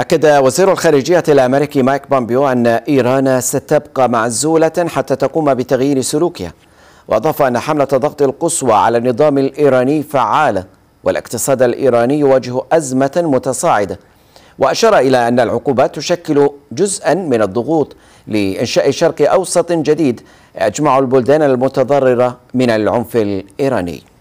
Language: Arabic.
أكد وزير الخارجية الأمريكي مايك بامبيو أن إيران ستبقى معزولة حتى تقوم بتغيير سلوكها وأضاف أن حملة ضغط القصوى على النظام الإيراني فعالة والاقتصاد الإيراني يواجه أزمة متصاعدة وأشار إلى أن العقوبات تشكل جزءا من الضغوط لإنشاء شرق أوسط جديد يجمع البلدان المتضررة من العنف الإيراني